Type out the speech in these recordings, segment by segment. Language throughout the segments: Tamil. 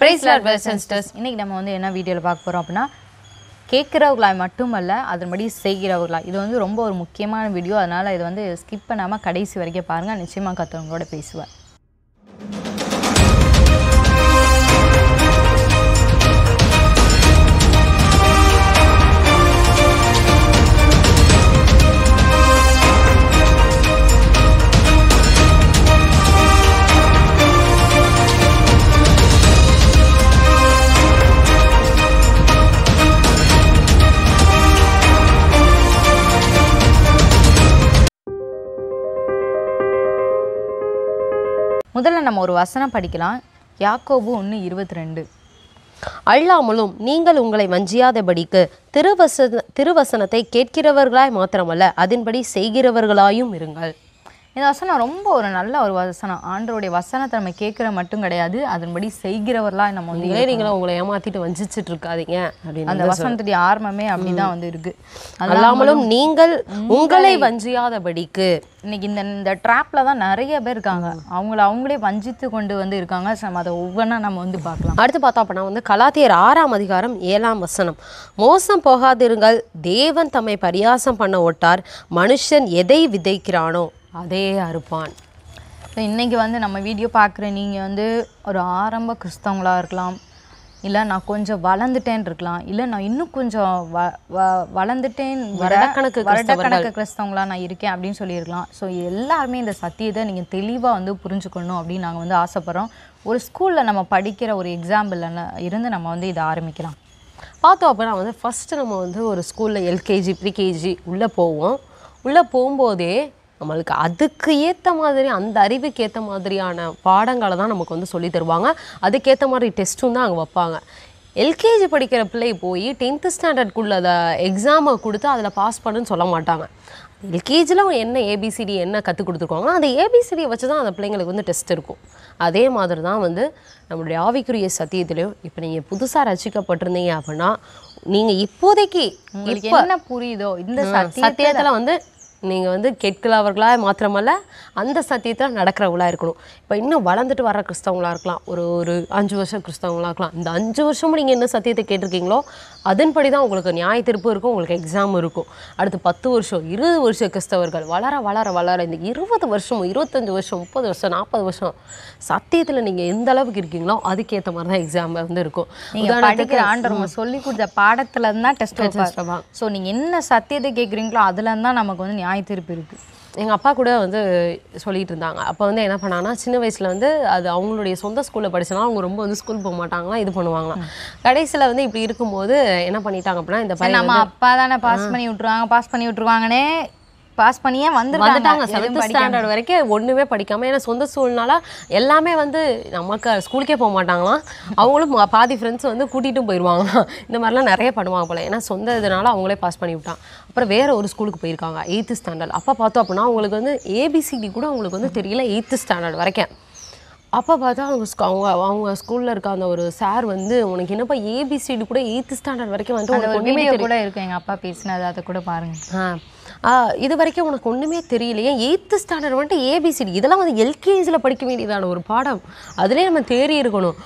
பிரைஸ் பிரதர்ஸ் சிஸ்டர்ஸ் இன்றைக்கி நம்ம வந்து என்ன வீடியோவில் பார்க்க போகிறோம் அப்படின்னா கேட்குறவர்களா மட்டுமல்ல அதன்படி செய்கிறவர்களா இது வந்து ரொம்ப ஒரு முக்கியமான வீடியோ அதனால் இது வந்து ஸ்கிப் பண்ணாமல் கடைசி வரைக்கும் பாருங்கள் நிச்சயமாக கற்றவங்களோட பேசுவேன் முதல்ல நம்ம ஒரு வசனம் படிக்கலாம் யாக்கோபு ஒன்று இருபத்தி ரெண்டு அல்லாமலும் நீங்கள் உங்களை வஞ்சியாதபடிக்கு திருவச திருவசனத்தை கேட்கிறவர்களாய் மாத்திரமல்ல அதன்படி செய்கிறவர்களாயும் இருங்கள் இந்த வசனம் ரொம்ப ஒரு நல்ல ஒரு வசனம் ஆண்டருடைய வசனத்தை நம்ம கேட்குற மட்டும் கிடையாது அதன்படி செய்கிறவர்களாக நம்ம வந்து இளைஞர்களை உங்களை ஏமாத்திட்டு வஞ்சிச்சுட்டு இருக்காதீங்க அந்த வசனத்துடைய ஆர்வமே அப்படிதான் வந்து இருக்கு அல்லாமலும் நீங்கள் உங்களை வஞ்சியாதபடிக்கு இன்னைக்கு இந்த இந்த ட்ராப்ல தான் நிறைய பேர் இருக்காங்க அவங்கள அவங்களே வஞ்சித்து கொண்டு வந்து இருக்காங்க நம்ம அதை ஒவ்வொன்றா நம்ம வந்து பார்க்கலாம் அடுத்து பார்த்தோம் அப்படின்னா வந்து கலாத்தியர் ஆறாம் அதிகாரம் ஏழாம் வசனம் மோசம் போகாதிருங்கள் தேவன் தம்மை பரியாசம் பண்ண ஒட்டார் மனுஷன் எதை விதைக்கிறானோ அதே அறுப்பான் ஸோ இன்றைக்கி வந்து நம்ம வீடியோ பார்க்குற நீங்கள் வந்து ஒரு ஆரம்ப கிறிஸ்தவங்களாக இருக்கலாம் இல்லை நான் கொஞ்சம் வளர்ந்துட்டேன்னு இருக்கலாம் இல்லை நான் இன்னும் கொஞ்சம் வ வ வளர்ந்துட்டேன் வருடக்கணக்கு கிறிஸ்தவங்களாக நான் இருக்கேன் அப்படின்னு சொல்லியிருக்கலாம் ஸோ எல்லாருமே இந்த சத்தியத்தை நீங்கள் தெளிவாக வந்து புரிஞ்சுக்கணும் அப்படின்னு நாங்கள் வந்து ஆசைப்பட்றோம் ஒரு ஸ்கூலில் நம்ம படிக்கிற ஒரு எக்ஸாம்பிள் இருந்து நம்ம வந்து இதை ஆரம்பிக்கலாம் பார்த்தோம் அப்படின்னா வந்து ஃபஸ்ட்டு நம்ம வந்து ஒரு ஸ்கூலில் எல்கேஜி ப்ரீகேஜி உள்ளே போவோம் உள்ளே போகும்போதே நம்மளுக்கு அதுக்கு ஏற்ற மாதிரி அந்த அறிவுக்கு ஏற்ற மாதிரியான பாடங்களை தான் நமக்கு வந்து சொல்லி தருவாங்க அதுக்கேற்ற மாதிரி டெஸ்ட்டும் தான் அங்கே வைப்பாங்க எல்கேஜி படிக்கிற பிள்ளை போய் டென்த்து ஸ்டாண்டர்ட்குள்ள அதை எக்ஸாமை கொடுத்து அதில் பாஸ் பண்ணுன்னு சொல்ல மாட்டாங்க எல்கேஜியில் அவங்க என்ன ஏபிசிடி என்ன கற்றுக் கொடுத்துருக்காங்கன்னா அந்த ஏபிசிடியை வச்சு தான் அந்த பிள்ளைங்களுக்கு வந்து டெஸ்ட் இருக்கும் அதே மாதிரி தான் வந்து நம்மளுடைய ஆவிக்குரிய சத்தியத்திலையும் இப்போ நீங்கள் புதுசாக ரசிக்கப்பட்டிருந்தீங்க அப்படின்னா நீங்கள் இப்போதைக்கு என்ன புரியுதோ இந்த சத்தியத்தில் வந்து நீங்கள் வந்து கேட்கலாவர்களாக மாத்திரமல்ல அந்த சத்தியத்தில் நடக்கிறவங்களாக இருக்கணும் இப்போ இன்னும் வளர்ந்துட்டு வர கிறிஸ்தவங்களாக இருக்கலாம் ஒரு ஒரு அஞ்சு வருஷம் கிறிஸ்தவங்களாக இருக்கலாம் இந்த அஞ்சு வருஷமும் நீங்கள் என்ன சத்தியத்தை கேட்டிருக்கீங்களோ அதன்படி தான் உங்களுக்கு நியாய திருப்பு இருக்கும் உங்களுக்கு எக்ஸாம் இருக்கும் அடுத்து பத்து வருஷம் இருபது வருஷம் கிறிஸ்தவர்கள் வளர வளர வளர இந்த இருபது வருஷம் இருபத்தஞ்சி வருஷம் முப்பது வருஷம் நாற்பது வருஷம் சத்தியத்தில் நீங்கள் எந்த அளவுக்கு இருக்கீங்களோ அதுக்கேற்ற மாதிரி தான் எக்ஸாம் வந்து இருக்கும் சொல்லி கொடுத்த பாடத்துல தான் டெஸ்ட் ஸோ நீங்கள் என்ன சத்தியத்தை கேட்குறீங்களோ அதுல தான் நமக்கு வந்து நியாய நாய் திருப்பி இருக்குது எங்கள் அப்பா கூட வந்து சொல்லிகிட்டு இருந்தாங்க அப்போ வந்து என்ன பண்ணாங்கன்னா சின்ன வயசில் வந்து அது அவங்களுடைய சொந்த ஸ்கூலில் படிச்சனால அவங்க ரொம்ப வந்து ஸ்கூல் போக மாட்டாங்களா இது பண்ணுவாங்க கடைசியில் வந்து இப்படி இருக்கும்போது என்ன பண்ணிட்டாங்க அப்படின்னா இந்த பையன் நம்ம அப்பா தானே பாஸ் பண்ணி விட்ருவாங்க பாஸ் பண்ணி விட்ருவாங்கன்னே பாஸ் பண்ணியே வந்து வந்துட்டாங்க செவன்த் ஸ்டாண்டர்ட் வரைக்கும் ஒன்றுமே படிக்காமல் ஏன்னா சொந்த சூழ்நால எல்லாமே வந்து நமக்கு ஸ்கூலுக்கே போக மாட்டாங்களாம் அவங்களும் பாதி ஃப்ரெண்ட்ஸ் வந்து கூட்டிகிட்டும் போயிடுவாங்களாம் இந்த மாதிரிலாம் நிறைய பண்ணுவாங்க போல ஏன்னா சொந்த இதனால அவங்களே பாஸ் பண்ணி விட்டான் அப்புறம் வேறு ஒரு ஸ்கூலுக்கு போயிருக்காங்க எயித்து ஸ்டாண்டர்ட் அப்போ பார்த்தோம் அப்படின்னா அவங்களுக்கு வந்து ஏபிசிடி கூட அவங்களுக்கு வந்து தெரியல எயித்து ஸ்டாண்டர்ட் வரைக்கும் அப்போ பார்த்தா அவங்க அவங்க அவங்க ஸ்கூலில் இருக்க அந்த ஒரு சார் வந்து உனக்கு என்னப்பா ஏபிசிடி கூட எயித்து ஸ்டாண்டர்ட் வரைக்கும் வந்து உனக்கு கூட இருக்கும் எங்கள் அப்பா பேசினது அதை கூட பாருங்கள் ஆ இது வரைக்கும் உனக்கு ஒன்றுமே தெரியலையே எயித்து ஸ்டாண்டர்ட் வந்துட்டு ஏபிசிடி இதெல்லாம் வந்து எல்கேஜியில் படிக்க வேண்டியதான ஒரு பாடம் அதுலேயே நம்ம தேறி இருக்கணும்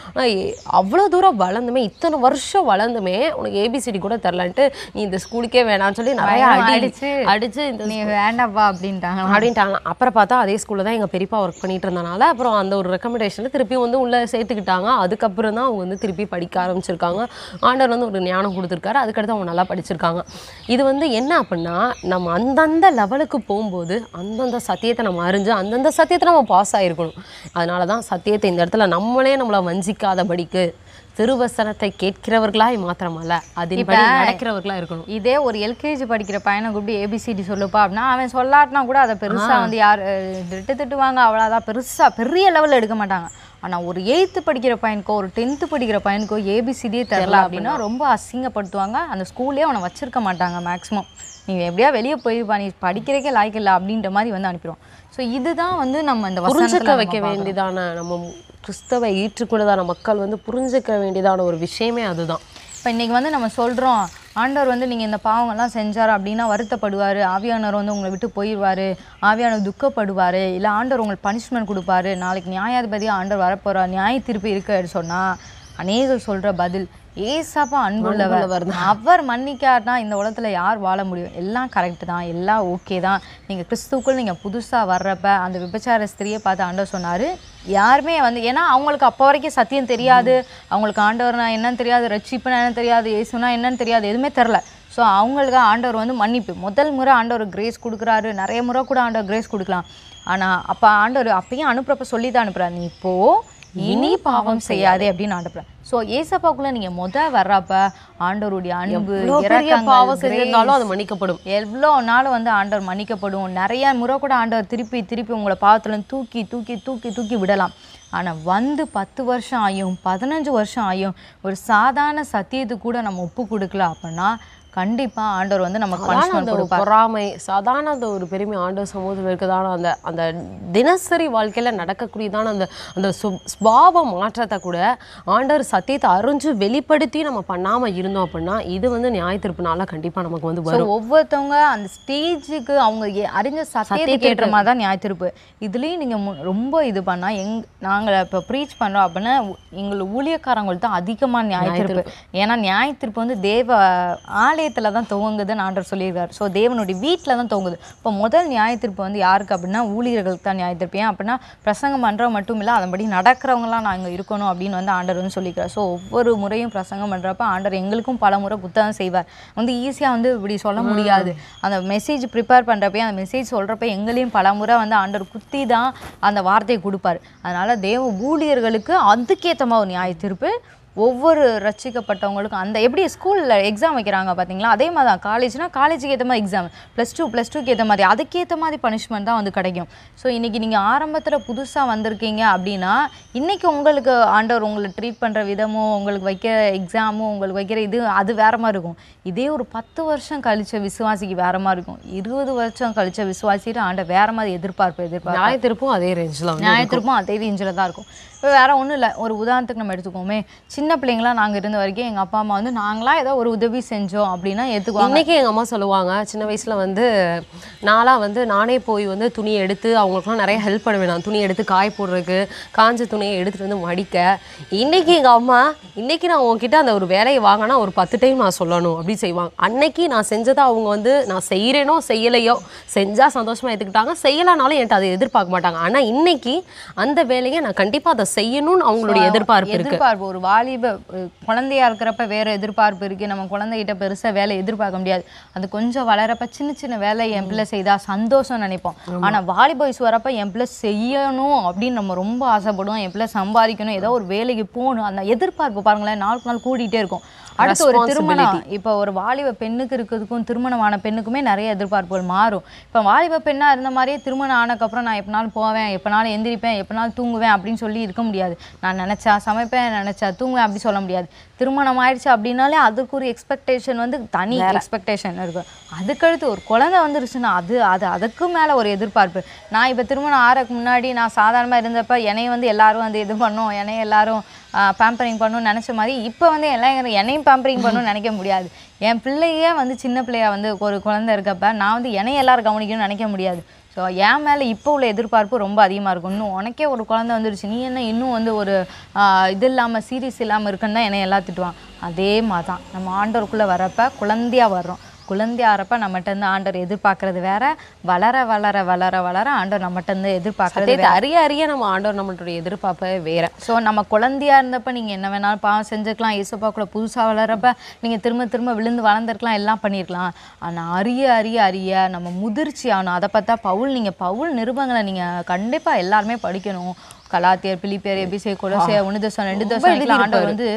அவ்வளோ தூரம் வளர்ந்துமே இத்தனை வருஷம் வளர்ந்துமே உனக்கு ஏபிசிடி கூட தரலான்ட்டு நீ இந்த ஸ்கூலுக்கே வேணான்னு சொல்லி நிறையா அடிச்சு அடிச்சு இந்த நீ வேண்டாப்பா அப்படின்ட்டாங்க அப்படின்ட்டாங்க அப்புறம் பார்த்தா அதே ஸ்கூலில் தான் எங்கள் பெரியப்பா ஒர்க் பண்ணிட்டு இருந்தனால அப்புறம் அந்த ஒரு ரெக்கமெண்டேஷனில் திருப்பி வந்து உள்ளே சேர்த்துக்கிட்டாங்க அதுக்கப்புறம் தான் அவங்க வந்து திருப்பி படிக்க ஆரம்பிச்சிருக்காங்க ஆண்டர் வந்து ஒரு ஞானம் கொடுத்துருக்காரு அதுக்கடுத்து அவங்க நல்லா படிச்சிருக்காங்க இது வந்து என்ன அப்படின்னா நம்ம அந்தந்த லெவலுக்கு போகும்போது அந்தந்த சத்தியத்தை நம்ம அறிஞ்சு அந்தந்த சத்தியத்தை நம்ம பாஸ் ஆகிருக்கணும் அதனால தான் சத்தியத்தை இந்த இடத்துல நம்மளே நம்மளை வஞ்சிக்காதபடிக்கு திருவசனத்தை கேட்கிறவர்களாய் மாத்திரமல்ல அது நடக்கிறவர்களா இருக்கணும் இதே ஒரு எல்கேஜி படிக்கிற பையனை கூப்பிட்டு ஏபிசிடி சொல்லுப்பா அப்படின்னா அவன் சொல்லாட்டினா கூட அதை பெருசாக வந்து யார் திட்டு திட்டுவாங்க அவ்வளோதான் பெருசாக பெரிய லெவலில் எடுக்க மாட்டாங்க ஆனால் ஒரு எயித்து படிக்கிற பையனுக்கோ ஒரு டென்த்து படிக்கிற பையனுக்கோ ஏபிசிடியே தெரில அப்படின்னா ரொம்ப அசிங்கப்படுத்துவாங்க அந்த ஸ்கூல்லே அவனை வச்சிருக்க மாட்டாங்க மேக்ஸிமம் நீங்கள் எப்படியா வெளியே போய் நீ படிக்கிறக்கே லாய்க்கு இல்லை அப்படின்ற மாதிரி வந்து அனுப்பிடுவோம் ஸோ இதுதான் வந்து நம்ம இந்த புரிஞ்சுக்க வைக்க வேண்டியதான நம்ம கிறிஸ்தவ ஏற்றுக்கொள்ளதான மக்கள் வந்து புரிஞ்சுக்க வேண்டியதான ஒரு விஷயமே அதுதான் இப்போ இன்றைக்கி வந்து நம்ம சொல்கிறோம் ஆண்டவர் வந்து நீங்கள் இந்த பாவங்கள்லாம் செஞ்சார் அப்படின்னா வருத்தப்படுவார் ஆவியானவர் வந்து உங்களை விட்டு போயிடுவார் ஆவியானவர் துக்கப்படுவார் இல்லை ஆண்டவர் உங்களுக்கு பனிஷ்மெண்ட் கொடுப்பாரு நாளைக்கு நியாயாதிபதி ஆண்டவர் வரப்போகிறார் நியாய தீர்ப்பு இருக்குன்னு சொன்னால் அநேகர் சொல்கிற பதில் ஏசாப்பா அன்புள்ளவர் அவர் மன்னிக்காட்டினா இந்த உலகத்தில் யார் வாழ முடியும் எல்லாம் கரெக்டு தான் எல்லாம் ஓகே தான் நீங்கள் கிறிஸ்துக்குள் நீங்கள் புதுசாக வர்றப்ப அந்த விபச்சார ஸ்திரியை பார்த்து ஆண்டவர் சொன்னார் யாருமே வந்து ஏன்னா அவங்களுக்கு அப்போ வரைக்கும் சத்தியம் தெரியாது அவங்களுக்கு ஆண்டவர்னா என்னன்னு தெரியாது ரட்சிப்புனா என்னன்னு தெரியாது ஏசுனா என்னன்னு தெரியாது எதுவுமே தெரில ஸோ அவங்களுக்கு ஆண்டவர் வந்து மன்னிப்பு முதல் முறை ஆண்டவர் கிரேஸ் கொடுக்குறாரு நிறைய முறை கூட ஆண்டவர் கிரேஸ் கொடுக்கலாம் ஆனால் அப்போ ஆண்டவர் அப்பயும் அனுப்புகிறப்ப சொல்லி தான் அனுப்புகிறாரு நீ இப்போது இனி பாவம் செய்யாதே அப்படின்னு ஆண்டப்பட சோ ஏசப்பாக்குள்ள நீங்க முத வர்றப்ப ஆண்டவருடைய அன்பு பாவம் செய்யிருந்தாலும் அது மன்னிக்கப்படும் எவ்வளோ நாள் வந்து ஆண்டவர் மன்னிக்கப்படும் நிறைய முறை கூட ஆண்டவர் திருப்பி திருப்பி உங்களை பாவத்தில் தூக்கி தூக்கி தூக்கி தூக்கி விடலாம் ஆனால் வந்து பத்து வருஷம் ஆயும் பதினஞ்சு வருஷம் ஆயும் ஒரு சாதாரண சத்தியத்துக்கு கூட நம்ம ஒப்பு கொடுக்கல அப்படின்னா கண்டிப்பா ஆண்டவர் வந்து நமக்கு பனிஷ்மெண்ட் கொடுப்பார் பொறாமை சாதாரண அந்த ஒரு பெருமை ஆண்டவர் சமூகத்தில் இருக்குதான அந்த அந்த தினசரி வாழ்க்கையில் நடக்கக்கூடியதான அந்த அந்த சுபாவ மாற்றத்தை கூட ஆண்டவர் சத்தியத்தை அறிஞ்சு வெளிப்படுத்தி நம்ம பண்ணாமல் இருந்தோம் அப்படின்னா இது வந்து நியாய திருப்பினால கண்டிப்பாக நமக்கு வந்து வரும் ஒவ்வொருத்தவங்க அந்த ஸ்டேஜுக்கு அவங்க அறிஞ்ச சத்தியத்தை கேட்ட மாதிரி தான் நியாய திருப்பு இதுலேயும் நீங்கள் ரொம்ப இது பண்ணால் எங் நாங்கள் இப்போ ப்ரீச் பண்ணுறோம் அப்படின்னா எங்களுக்கு ஊழியக்காரங்களுக்கு தான் அதிகமாக நியாய திருப்பு ஏன்னா நியாய திருப்பு வந்து தேவ ஆலை ஆலயத்தில் தான் துவங்குதுன்னு ஆண்டர் சொல்லியிருக்காரு ஸோ தேவனுடைய வீட்டில் தான் துவங்குது இப்போ முதல் நியாய வந்து யாருக்கு அப்படின்னா ஊழியர்களுக்கு தான் நியாய ஏன் அப்படின்னா பிரசங்கம் பண்ணுறவங்க மட்டும் இல்லை அதன்படி நடக்கிறவங்களாம் நாங்கள் இருக்கணும் அப்படின்னு வந்து ஆண்டர் வந்து சொல்லிக்கிறார் ஸோ ஒவ்வொரு முறையும் பிரசங்கம் பண்ணுறப்ப ஆண்டர் எங்களுக்கும் பல முறை புத்தகம் செய்வார் வந்து ஈஸியாக வந்து இப்படி சொல்ல முடியாது அந்த மெசேஜ் ப்ரிப்பேர் பண்ணுறப்ப அந்த மெசேஜ் சொல்கிறப்ப எங்களையும் பல முறை வந்து ஆண்டர் குத்தி தான் அந்த வார்த்தையை கொடுப்பார் அதனால் தேவ ஊழியர்களுக்கு அதுக்கேற்ற மாதிரி ஒரு நியாயத்திருப்பு ஒவ்வொரு ரசிக்கப்பட்டவங்களுக்கும் அந்த எப்படி ஸ்கூலில் எக்ஸாம் வைக்கிறாங்க பார்த்தீங்களா அதே மாதிரி தான் காலேஜ்னால் காலேஜுக்கு ஏற்ற மாதிரி எக்ஸாம் ப்ளஸ் டூ ப்ளஸ் டூக்கு ஏற்ற மாதிரி அதுக்கேற்ற மாதிரி பனிஷ்மெண்ட் தான் வந்து கிடைக்கும் ஸோ இன்றைக்கி நீங்கள் ஆரம்பத்தில் புதுசாக வந்திருக்கீங்க அப்படின்னா இன்றைக்கி உங்களுக்கு ஆண்டவர் உங்களை ட்ரீட் பண்ணுற விதமும் உங்களுக்கு வைக்கிற எக்ஸாமும் உங்களுக்கு வைக்கிற இது அது வேறு மாதிரி இருக்கும் இதே ஒரு பத்து வருஷம் கழித்த விசுவாசிக்கு வேறு மாதிரி இருக்கும் இருபது வருஷம் கழித்த விசுவாசிட்டு ஆண்ட வேறு மாதிரி எதிர்பார்ப்பு எதிர்பார்ப்பு ஞாயத்திருப்பும் அதே ரேஞ்சில் ஞாயத்திருப்பும் அதே ரேஞ்சில் தான் இருக்கும் இப்போ வேறு ஒன்றும் இல்லை ஒரு உதாரணத்துக்கு நம்ம எடுத்துக்கோமே சின்ன பிள்ளைங்களாம் நாங்கள் இருந்த வரைக்கும் எங்கள் அப்பா அம்மா வந்து நாங்களாம் ஏதோ ஒரு உதவி செஞ்சோம் அப்படின்னா ஏற்றுக்குவாங்க இன்னைக்கு எங்கள் அம்மா சொல்லுவாங்க சின்ன வயசில் வந்து நானாக வந்து நானே போய் வந்து துணியை எடுத்து அவங்களுக்குலாம் நிறைய ஹெல்ப் பண்ணுவேன் நான் துணி எடுத்து காய போடுறதுக்கு காஞ்ச துணியை எடுத்துகிட்டு வந்து மடிக்க இன்றைக்கி எங்கள் அம்மா இன்றைக்கி நான் உங்ககிட்ட அந்த ஒரு வேலையை வாங்கினா ஒரு பத்து டைம் நான் சொல்லணும் அப்படி செய்வாங்க அன்னைக்கு நான் செஞ்சதை அவங்க வந்து நான் செய்கிறேனோ செய்யலையோ செஞ்சால் சந்தோஷமாக எடுத்துக்கிட்டாங்க செய்யலானாலும் என்கிட்ட அதை எதிர்பார்க்க மாட்டாங்க ஆனால் இன்னைக்கு அந்த வேலையை நான் கண்டிப்பாக அதை செய்யணும்னு அவங்களுடைய எதிர்பார்ப்பு எதிர்பார்ப்பு ஒரு வாலி மாதிரி இப்போ குழந்தையா இருக்கிறப்ப வேறு எதிர்பார்ப்பு இருக்குது நம்ம குழந்தைகிட்ட பெருசாக வேலை எதிர்பார்க்க முடியாது அது கொஞ்சம் வளரப்ப சின்ன சின்ன வேலை என் பிள்ளை செய்தா சந்தோஷம் நினைப்போம் ஆனால் வாலிப வயசு வரப்ப என் பிள்ளை செய்யணும் அப்படின்னு நம்ம ரொம்ப ஆசைப்படுவோம் என் பிள்ளை சம்பாதிக்கணும் ஏதோ ஒரு வேலைக்கு போகணும் அந்த எதிர்பார்ப்பு பாருங்களேன் நாளுக்கு நாள் கூட்டிகிட்டே இருக்கும் அடுத்து ஒரு திருமணம் இப்போ ஒரு வாலிப பெண்ணுக்கு இருக்கிறதுக்கும் திருமணமான பெண்ணுக்குமே நிறைய எதிர்பார்ப்புகள் மாறும் இப்போ வாலிப பெண்ணாக இருந்த மாதிரியே திருமணம் ஆனக்கப்புறம் நான் எப்பனாலும் போவேன் எப்பனாலும் எந்திரிப்பேன் எப்பனாலும் தூங்குவேன் அப்படின்னு சொல்லி இருக்க முடியாது நான் நினச்சா சமைப்பேன் நினச்சா தூங்குவேன் அப்படி சொல்ல முடியாது திருமணம் ஆயிடுச்சு அப்படின்னாலே அதுக்கு ஒரு எக்ஸ்பெக்டேஷன் வந்து தனி எக்ஸ்பெக்டேஷன் இருக்கும் அதுக்கடுத்து ஒரு குழந்தை வந்துருச்சுன்னா அது அது அதுக்கு மேலே ஒரு எதிர்பார்ப்பு நான் இப்போ திருமணம் ஆறக்கு முன்னாடி நான் சாதாரணமாக இருந்தப்ப என்னைய வந்து எல்லாரும் வந்து இது பண்ணோம் என்னைய எல்லாரும் பேம்பரிங் பண்ணணும்னு நினச்ச மாதிரி இப்போ வந்து எல்லாம் என்னையும் பேம்பரிங் பண்ணணும்னு நினைக்க முடியாது என் பிள்ளையே வந்து சின்ன பிள்ளையாக வந்து ஒரு குழந்தை இருக்கப்ப நான் வந்து என்னையும் எல்லோரும் கவனிக்கணும்னு நினைக்க முடியாது ஸோ என் மேலே இப்போ உள்ள எதிர்பார்ப்பு ரொம்ப அதிகமாக இருக்கும் இன்னும் உனக்கே ஒரு குழந்தை வந்துருச்சு நீ என்ன இன்னும் வந்து ஒரு இது இல்லாமல் சீரியஸ் இல்லாமல் இருக்குன்னு தான் என்னை எல்லாத்துட்டுவான் அதே மாதிரி தான் நம்ம ஆண்டோருக்குள்ளே வரப்போ குழந்தையாக வர்றோம் குழந்தையாரப்ப நம்மகிட்ட இருந்து ஆண்டவர் எதிர்பார்க்கறது வேற வளர வளர வளர வளர ஆண்டவர் இருந்து எதிர்பார்க்கறது அறிய அறிய நம்ம ஆண்டவர் நம்மளுடைய எதிர்பார்ப்பே வேற ஸோ நம்ம குழந்தையா இருந்தப்ப நீங்க என்ன வேணாலும் பாவம் செஞ்சுக்கலாம் இயேசுப்பா கூட புதுசா வளரப்ப நீங்க திரும்ப திரும்ப விழுந்து வளர்ந்துருக்கலாம் எல்லாம் பண்ணிருக்கலாம் ஆனா அறிய அறிய அறிய நம்ம முதிர்ச்சி ஆகணும் அதை பார்த்தா பவுல் நீங்க பவுல் நிருபங்களை நீங்க கண்டிப்பா எல்லாருமே படிக்கணும் கலாத்தியர் பிலிப்பேர் எபிசேக்கூட சே உனிதசம் ரெண்டு தசம் ஆண்டவர் வந்து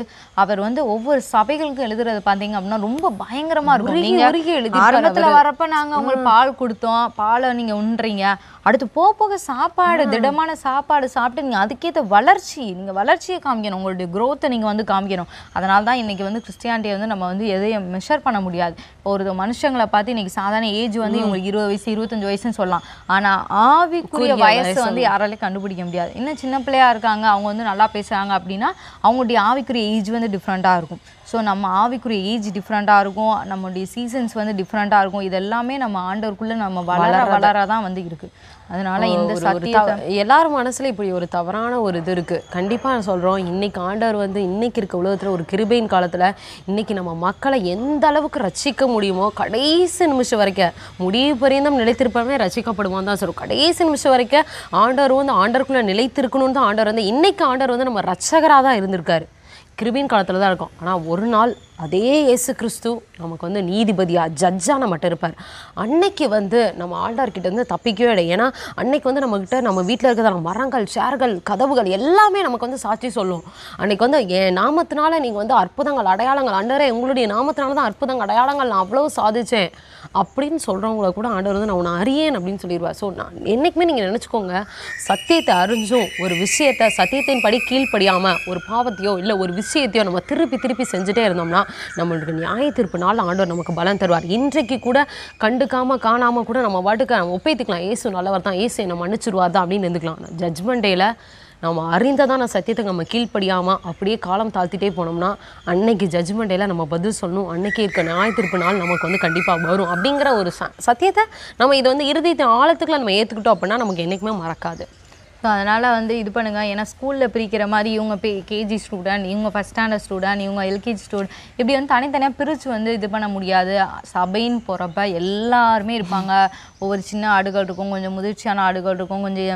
அவர் வந்து ஒவ்வொரு சபைகளுக்கும் எழுதுறது பார்த்தீங்க அப்படின்னா ரொம்ப பயங்கரமாக இருக்கும் நீங்கள் ஆரம்பத்தில் வரப்போ நாங்கள் உங்களுக்கு பால் கொடுத்தோம் பாலை நீங்கள் உண்றீங்க அடுத்து போக போக சாப்பாடு திடமான சாப்பாடு சாப்பிட்டு நீங்கள் அதுக்கேற்ற வளர்ச்சி நீங்கள் வளர்ச்சியை காமிக்கணும் உங்களுடைய குரோத்தை நீங்கள் வந்து காமிக்கணும் அதனால தான் இன்னைக்கு வந்து கிறிஸ்டியானிட்டி வந்து நம்ம வந்து எதையும் மெஷர் பண்ண முடியாது ஒரு மனுஷங்களை பார்த்து இன்றைக்கி சாதாரண ஏஜ் வந்து இவங்களுக்கு இருபது வயசு இருபத்தஞ்சு வயசுன்னு சொல்லலாம் ஆனால் ஆவிக்குரிய வயசு வந்து யாராலையும் கண்டுபிடிக்க முடியாது என்ன சின்ன பிள்ளையாக இருக்காங்க அவங்க வந்து நல்லா பேசுகிறாங்க அப்படின்னா அவங்களுடைய ஆவிக்குரிய ஏஜ் வந்து டிஃப்ரெண்ட்டாக இருக்கும் ஸோ நம்ம ஆவிக்குரிய ஏஜ் டிஃப்ரெண்ட்டாக இருக்கும் நம்மளுடைய சீசன்ஸ் வந்து டிஃப்ரெண்ட்டாக இருக்கும் இதெல்லாமே நம்ம ஆண்டவருக்குள்ளே நம்ம வளர வளர தான் வந்து இருக்குது அதனால இந்த சத்தியத்தை எல்லார் மனசுல இப்படி ஒரு தவறான ஒரு இது இருக்கு கண்டிப்பா நான் சொல்றோம் இன்னைக்கு ஆண்டவர் வந்து இன்னைக்கு இருக்க உலகத்துல ஒரு கிருபையின் காலத்துல இன்னைக்கு நம்ம மக்களை எந்த அளவுக்கு ரசிக்க முடியுமோ கடைசி நிமிஷம் வரைக்கும் முடிவு பரியந்தம் நிலைத்திருப்பவனே ரசிக்கப்படுவான் தான் சொல்றோம் கடைசி நிமிஷம் வரைக்கும் ஆண்டவர் வந்து ஆண்டருக்குள்ள நிலைத்திருக்கணும்னு தான் ஆண்டவர் வந்து இன்னைக்கு ஆண்டவர் வந்து நம்ம ரச்சகராக தான் இருந்திருக்காரு கிருபின் காலத்தில் தான் இருக்கும் ஆனால் ஒரு நாள் அதே இயேசு கிறிஸ்து நமக்கு வந்து நீதிபதியாக ஜட்ஜாக நம்மகிட்ட இருப்பார் அன்னைக்கு வந்து நம்ம ஆழ்வார்கிட்ட வந்து தப்பிக்கவே இல்லை ஏன்னா அன்னைக்கு வந்து நம்மக்கிட்ட நம்ம வீட்டில் இருக்கிற மரங்கள் சேர்கள் கதவுகள் எல்லாமே நமக்கு வந்து சாட்சி சொல்லும் அன்னைக்கு வந்து என் நாமத்தினால நீங்கள் வந்து அற்புதங்கள் அடையாளங்கள் அண்டரே உங்களுடைய நாமத்தினால தான் அற்புதங்கள் அடையாளங்கள் நான் அவ்வளோ சாதித்தேன் அப்படின்னு சொல்கிறவங்கள கூட ஆண்டவர் வந்து நான் உன்னை அறியேன் அப்படின்னு சொல்லிடுவார் ஸோ நான் என்றைக்குமே நீங்கள் நினச்சிக்கோங்க சத்தியத்தை அறிஞ்சும் ஒரு விஷயத்தை சத்தியத்தின் படி கீழ்ப்படியாமல் ஒரு பாவத்தையோ இல்லை ஒரு விஷயத்தையோ நம்ம திருப்பி திருப்பி செஞ்சுட்டே இருந்தோம்னா நம்மளுக்கு நியாய தீர்ப்பு நாள் ஆண்டவர் நமக்கு பலம் தருவார் இன்றைக்கு கூட கண்டுக்காமல் காணாமல் கூட நம்ம வாட்டுக்கு நம்ம ஒப்பைத்துக்கலாம் ஏசு நல்லவர் தான் ஏசு என்னை மன்னிச்சிருவார் தான் அப்படின்னு இருந்துக்கலாம் ஜட்மெண்ட் டேயில் நம்ம அறிந்ததான சத்தியத்தை நம்ம கீழ்ப்படியாமல் அப்படியே காலம் தாழ்த்திட்டே போனோம்னா அன்னைக்கு ஜட்ஜ்மெண்ட்டையில் நம்ம பதில் சொல்லணும் அன்னைக்கு இருக்க திருப்பு நாள் நமக்கு வந்து கண்டிப்பாக வரும் அப்படிங்கிற ஒரு ச சத்தியத்தை நம்ம இதை வந்து இறுதி ஆழத்துக்குள்ள நம்ம ஏற்றுக்கிட்டோம் அப்படின்னா நமக்கு என்றைக்குமே மறக்காது ஸோ அதனால் வந்து இது பண்ணுங்கள் ஏன்னா ஸ்கூலில் பிரிக்கிற மாதிரி இவங்க பே கேஜி ஸ்டூடெண்ட் இவங்க ஃபஸ்ட் ஸ்டாண்டர்ட் ஸ்டூடெண்ட் இவங்க எல்கேஜி ஸ்டூடெண்ட் இப்படி வந்து தனித்தனியாக பிரித்து வந்து இது பண்ண முடியாது சபைன்னு போகிறப்ப எல்லாருமே இருப்பாங்க ஒவ்வொரு சின்ன ஆடுகள் இருக்கும் கொஞ்சம் முதிர்ச்சியான ஆடுகள் இருக்கும் கொஞ்சம்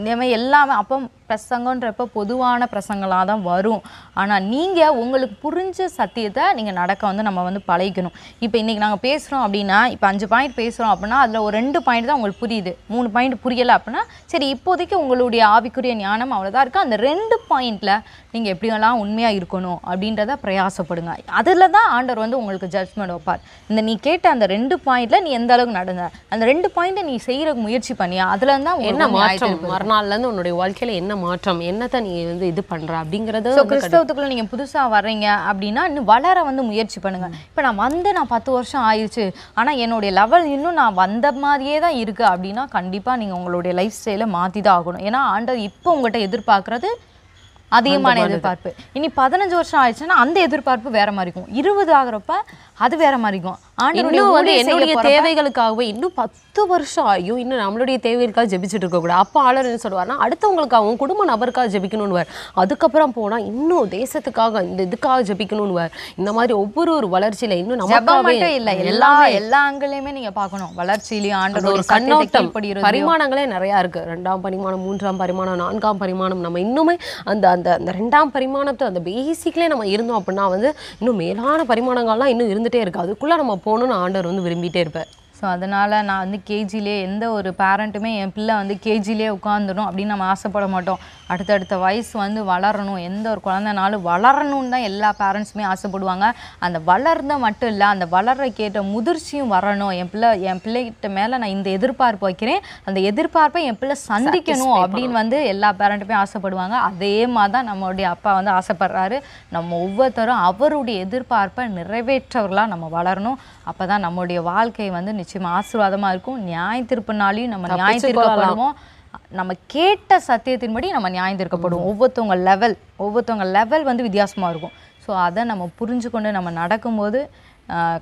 இந்த மாதிரி எல்லாமே அப்போ பிரசங்கன்றப்ப பொதுவான பிரசங்களாக தான் வரும் ஆனால் நீங்கள் உங்களுக்கு புரிஞ்ச சத்தியத்தை நீங்கள் நடக்க வந்து நம்ம வந்து பழகிக்கணும் இப்போ இன்றைக்கி நாங்கள் பேசுகிறோம் அப்படின்னா இப்போ அஞ்சு பாயிண்ட் பேசுகிறோம் அப்படின்னா அதில் ஒரு ரெண்டு பாயிண்ட் தான் உங்களுக்கு புரியுது மூணு பாயிண்ட் புரியலை அப்படின்னா சரி இப்போதைக்கு உங்களுடைய ஆவிக்குரிய ஞானம் அவ்வளோதான் இருக்குது அந்த ரெண்டு பாயிண்டில் நீங்கள் எப்படியெல்லாம் உண்மையாக இருக்கணும் அப்படின்றத பிரயாசப்படுங்க அதில் தான் ஆண்டர் வந்து உங்களுக்கு ஜட்ஜ்மெண்ட் வைப்பார் இந்த நீ கேட்ட அந்த ரெண்டு பாயிண்டில் நீ எந்த அளவுக்கு நடந்த அந்த ரெண்டு பாயிண்ட்டை நீ செய்கிற முயற்சி பண்ணியா அதில் தான் என்ன மாற்றம் மறுநாள்லேருந்து உன்னுடைய வாழ்க்கையில் என்ன மாற்றம் என்னத்தை நீ வந்து இது பண்ணுற அப்படிங்கிறது கிறிஸ்தவத்துக்குள்ள நீங்க நீங்கள் புதுசாக வர்றீங்க அப்படின்னா இன்னும் வளர வந்து முயற்சி பண்ணுங்கள் இப்போ நான் வந்து நான் பத்து வருஷம் ஆயிடுச்சு ஆனால் என்னுடைய லெவல் இன்னும் நான் வந்த மாதிரியே தான் இருக்குது அப்படின்னா கண்டிப்பாக நீங்கள் உங்களுடைய லைஃப் ஸ்டைலை மாற்றி தான் ஆகணும் ஏன்னா ஆண்டவர் இப்போ உங்கள்கிட்ட எதிர்பார்க்குறது அதிகமான எதிர்பார்ப்பு இனி பதினஞ்சு வருஷம் ஆயிடுச்சுன்னா அந்த எதிர்பார்ப்பு வேறு மாதிரி இருக்கும் இருபது ஆகிறப்ப அது வேறு மாதிரி இருக்கும் இன்னும் வந்து என்னுடைய தேவைகளுக்காகவே இன்னும் பத்து வருஷம் ஆகியும் இன்னும் நம்மளுடைய தேவைகளுக்காக ஜெபிச்சுட்டு இருக்கக்கூடாது அப்போ ஆளர் என்ன சொல்லுவார்னா அடுத்தவங்களுக்காகவும் குடும்ப நபருக்காக ஜெபிக்கணும்னுவார் அதுக்கப்புறம் போனால் இன்னும் தேசத்துக்காக இந்த இதுக்காக ஜெபிக்கணும்னுவார் இந்த மாதிரி ஒவ்வொரு ஒரு வளர்ச்சியில இன்னும் நம்ம இல்லை எல்லா எல்லா ஆங்கிலையுமே நீங்க பார்க்கணும் வளர்ச்சியிலையும் ஆண்டு ஒரு கண்ணோட்டம் பரிமாணங்களே நிறைய இருக்கு ரெண்டாம் பரிமாணம் மூன்றாம் பரிமாணம் நான்காம் பரிமாணம் நம்ம இன்னுமே அந்த அந்த அந்த ரெண்டாம் பரிமாணத்தை அந்த பேசிக்லேயே நம்ம இருந்தோம் அப்படின்னா வந்து இன்னும் மேலான பரிமாணங்கள்லாம் இன்னும் இருந்துட்டே இருக்கு அதுக்குள்ள நம்ம போகணுன்னு ஆண்டவர் வந்து விரும்பிகிட்டே இருப்பார் ஸோ அதனால் நான் வந்து கேஜிலே எந்த ஒரு பேரண்ட்டுமே என் பிள்ளை வந்து கேஜிலே உட்காந்துடும் அப்படின்னு நம்ம ஆசைப்பட மாட்டோம் அடுத்தடுத்த வயசு வந்து வளரணும் எந்த ஒரு குழந்தைனாலும் வளரணும்னு தான் எல்லா பேரண்ட்ஸுமே ஆசைப்படுவாங்க அந்த வளர்ந்த மட்டும் இல்லை அந்த வளர கேட்ட முதிர்ச்சியும் வரணும் என் பிள்ளை என் பிள்ளைகிட்ட மேலே நான் இந்த எதிர்பார்ப்பு வைக்கிறேன் அந்த எதிர்பார்ப்பை என் பிள்ளை சந்திக்கணும் அப்படின்னு வந்து எல்லா பேரண்ட்டுமே ஆசைப்படுவாங்க அதே மாதிரி தான் நம்மளுடைய அப்பா வந்து ஆசைப்படுறாரு நம்ம ஒவ்வொருத்தரும் அவருடைய எதிர்பார்ப்பை நிறைவேற்றவர்களாக நம்ம வளரணும் அப்போ தான் நம்மளுடைய வாழ்க்கை வந்து நிச்சயம் நிச்சயமா ஆசீர்வாதமா இருக்கும் நியாய நாளையும் நம்ம நியாய திருப்பப்படுவோம் நம்ம கேட்ட சத்தியத்தின்படி நம்ம நியாயம் தீர்க்கப்படுவோம் ஒவ்வொருத்தவங்க லெவல் ஒவ்வொருத்தவங்க லெவல் வந்து வித்தியாசமாக இருக்கும் ஸோ அதை நம்ம புரிஞ்சு கொண்டு நம்ம நடக்கும்போது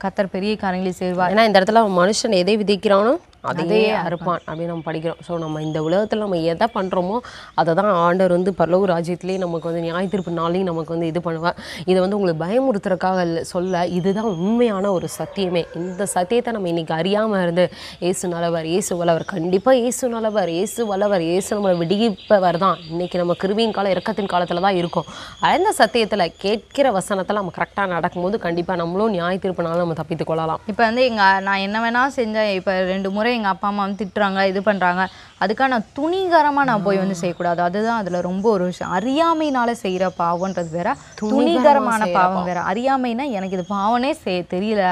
கத்தர் பெரிய காரங்களையும் செய்வார் ஏன்னா இந்த இடத்துல மனுஷன் எதை விதிக்கிறானோ அதையே அறுப்பான் அப்படின்னு நம்ம படிக்கிறோம் ஸோ நம்ம இந்த உலகத்தில் நம்ம எதை பண்ணுறோமோ அதை தான் ஆண்டர் வந்து பல்லவ ராஜ்யத்துலேயும் நமக்கு வந்து நியாய தீர்ப்பு நாளையும் நமக்கு வந்து இது பண்ணுவார் இதை வந்து உங்களுக்கு பயமுறுத்துறக்காக சொல்ல இதுதான் உண்மையான ஒரு சத்தியமே இந்த சத்தியத்தை நம்ம இன்றைக்கி அறியாமல் இருந்து ஏசு நலவர் ஏசு வளவர் கண்டிப்பாக ஏசு நலவர் ஏசு வளவர் ஏசு நம்மளை விடுவிப்பவர் தான் இன்றைக்கி நம்ம கிருவியின் காலம் இறக்கத்தின் காலத்தில் தான் இருக்கும் அந்த சத்தியத்தில் கேட்கிற வசனத்தில் நம்ம கரெக்டாக நடக்கும்போது கண்டிப்பாக நம்மளும் நியாய திருப்பினாலும் நம்ம தப்பித்து கொள்ளலாம் இப்போ வந்து எங்கள் நான் என்ன வேணால் செஞ்சேன் இப்போ ரெண்டு முறை முறை எங்கள் அப்பா அம்மா வந்து திட்டுறாங்க இது பண்ணுறாங்க அதுக்காக நான் துணிகரமாக நான் போய் வந்து செய்யக்கூடாது அதுதான் அதில் ரொம்ப ஒரு விஷயம் அறியாமையினால செய்கிற பாவன்றது வேற துணிகரமான பாவம் வேற அறியாமைன்னா எனக்கு இது பாவனே தெரியல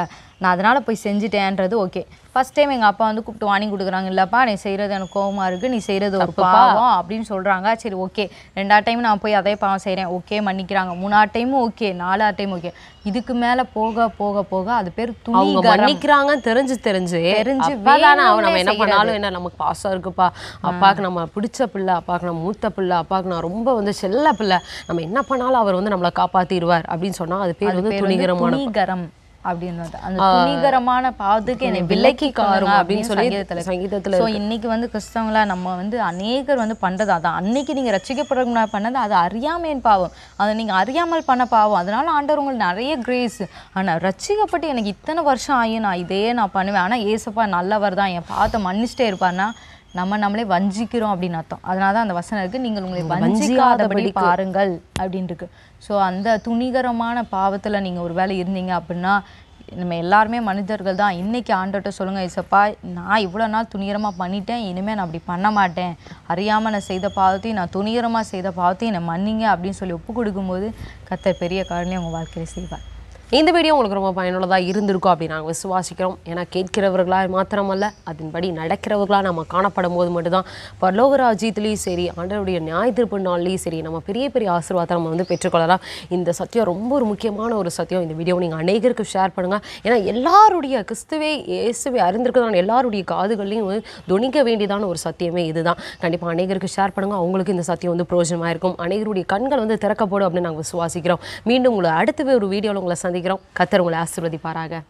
நான் அதனால் போய் செஞ்சுட்டேன்றது ஓகே ஃபஸ்ட் டைம் எங்கள் அப்பா வந்து கூப்பிட்டு வாணிங் கொடுக்குறாங்க இல்லைப்பா நீ செய்கிறது எனக்கு கோவமாக இருக்குது நீ செய்கிறது ஒரு பாவம் அப்படின்னு சொல்கிறாங்க சரி ஓகே ரெண்டா டைம் நான் போய் அதே பாவம் செய்கிறேன் ஓகே மன்னிக்கிறாங்க மூணா டைமும் ஓகே நாலா டைம் ஓகே இதுக்கு மேலே போக போக போக அது பேர் துணி மன்னிக்கிறாங்க தெரிஞ்சு தெரிஞ்சு தெரிஞ்சு நம்ம என்ன பண்ணாலும் என்ன நமக்கு பாசம் இருக்குப்பா அப்பாவுக்கு நம்ம பிடிச்ச பிள்ளை அப்பாவுக்கு நம்ம மூத்த பிள்ளை அப்பாவுக்கு நான் ரொம்ப வந்து செல்ல பிள்ளை நம்ம என்ன பண்ணாலும் அவர் வந்து நம்மளை காப்பாற்றிடுவார் அப்படின்னு சொன்னால் அது பேர் வந்து துணிகரமான அப்படின்னு அந்த துணிகரமான பாவத்துக்கு என்னை விலக்கி காரணம் அப்படின்னு சொல்லி சங்கீதத்தில் ஸோ இன்னைக்கு வந்து கிறிஸ்தவங்களா நம்ம வந்து அநேகர் வந்து பண்றது அதான் அன்னைக்கு நீங்கள் ரசிக்கப்படணும் பண்ணது அது அறியாமையின் பாவம் அதை நீங்க அறியாமல் பண்ண பாவம் அதனால ஆண்டவர் உங்களுக்கு நிறைய கிரேஸ் ஆனா ரசிக்கப்பட்டு எனக்கு இத்தனை வருஷம் ஆயும் நான் இதே நான் பண்ணுவேன் ஆனா ஏசப்பா நல்லவர் தான் என் பாத்த மன்னிச்சிட்டே இருப்பார்னா நம்ம நம்மளே வஞ்சிக்கிறோம் அப்படின்னு அர்த்தம் அதனால தான் அந்த வசனம் இருக்குது நீங்கள் உங்களை வஞ்சிக்காதபடி பாருங்கள் அப்படின்னு இருக்கு ஸோ அந்த துணிகரமான பாவத்தில் நீங்கள் ஒரு வேலை இருந்தீங்க அப்படின்னா நம்ம எல்லாருமே மனிதர்கள் தான் இன்றைக்கி ஆண்டோட்ட சொல்லுங்கள் இசப்பா நான் இவ்வளோ நாள் துணிகரமாக பண்ணிட்டேன் இனிமேல் நான் அப்படி பண்ண மாட்டேன் அறியாமல் நான் செய்த பாவத்தையும் நான் துணிகரமாக செய்த பாவத்தையும் என்னை மன்னிங்க அப்படின்னு சொல்லி ஒப்பு கொடுக்கும்போது கத்தர் பெரிய காரணம் உங்கள் வாழ்க்கையை செய்வேன் இந்த வீடியோ உங்களுக்கு ரொம்ப பயனுள்ளதாக இருந்திருக்கும் அப்படி நாங்கள் விசுவாசிக்கிறோம் ஏன்னா கேட்கிறவர்களாக மாத்திரமல்ல அதன்படி நடக்கிறவர்களாக நம்ம காணப்படும் போது மட்டும்தான் பரலோக ராஜ்யத்துலேயும் சரி ஆண்டருடைய நியாய திருப்பு நாள்லேயும் சரி நம்ம பெரிய பெரிய ஆசீர்வாதம் நம்ம வந்து பெற்றுக்கொள்ளலாம் இந்த சத்தியம் ரொம்ப ஒரு முக்கியமான ஒரு சத்தியம் இந்த வீடியோ நீங்கள் அநேகருக்கு ஷேர் பண்ணுங்கள் ஏன்னா எல்லாருடைய கிறிஸ்துவே இயேசுவை அறிந்திருக்கிறதான எல்லாருடைய காதுகள்லையும் வந்து துணிக்க வேண்டியதான ஒரு சத்தியமே இதுதான் கண்டிப்பாக அநேகருக்கு ஷேர் பண்ணுங்கள் அவங்களுக்கு இந்த சத்தியம் வந்து பிரயோஜனமாக இருக்கும் அநேகருடைய கண்கள் வந்து திறக்கப்படும் அப்படின்னு நாங்கள் விசுவாசிக்கிறோம் மீண்டும் உங்களை அடுத்த ஒரு வீடியோவில் உங்களை சந்தி பதிகிறோம் கத்தர் உங்களை ஆசிர்வதிப்பாராக